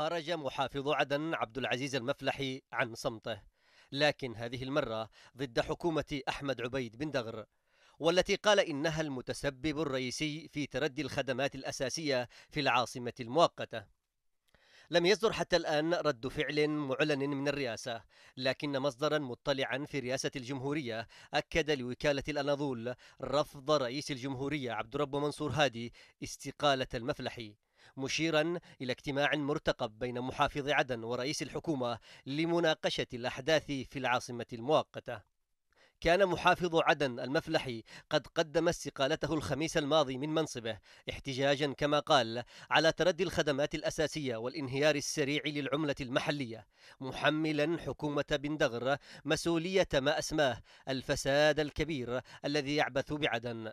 خرج محافظ عدن عبد العزيز المفلحي عن صمته لكن هذه المرة ضد حكومة أحمد عبيد بن دغر والتي قال إنها المتسبب الرئيسي في تردي الخدمات الأساسية في العاصمة المؤقتة لم يصدر حتى الآن رد فعل معلن من الرئاسة لكن مصدرا مطلعا في رئاسة الجمهورية أكد لوكالة الأناضول رفض رئيس الجمهورية عبد رب منصور هادي استقالة المفلحي مشيرا إلى اجتماع مرتقب بين محافظ عدن ورئيس الحكومة لمناقشة الأحداث في العاصمة المؤقتة كان محافظ عدن المفلحي قد قدم استقالته الخميس الماضي من منصبه احتجاجا كما قال على تردي الخدمات الأساسية والانهيار السريع للعملة المحلية محملا حكومة بن دغر مسؤولية ما أسماه الفساد الكبير الذي يعبث بعدن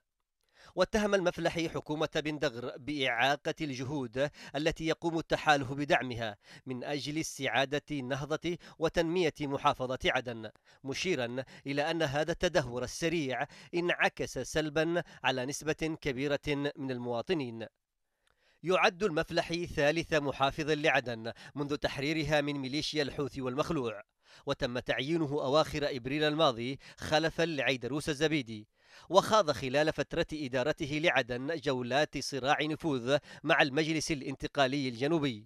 واتهم المفلحي حكومة بن دغر بإعاقة الجهود التي يقوم التحالف بدعمها من أجل استعادة النهضة وتنمية محافظة عدن مشيرا إلى أن هذا التدهور السريع انعكس سلبا على نسبة كبيرة من المواطنين يعد المفلحي ثالث محافظ لعدن منذ تحريرها من ميليشيا الحوثي والمخلوع وتم تعيينه أواخر إبريل الماضي خلفا لعيدروس الزبيدي وخاض خلال فترة إدارته لعدن جولات صراع نفوذ مع المجلس الانتقالي الجنوبي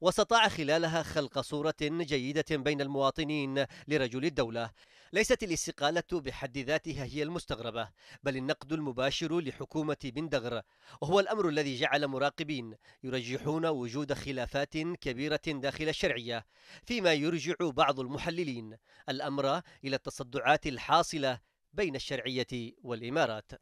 واستطاع خلالها خلق صورة جيدة بين المواطنين لرجل الدولة ليست الاستقالة بحد ذاتها هي المستغربة بل النقد المباشر لحكومة بندغر وهو الأمر الذي جعل مراقبين يرجحون وجود خلافات كبيرة داخل الشرعية فيما يرجع بعض المحللين الأمر إلى التصدعات الحاصلة بين الشرعية والإمارات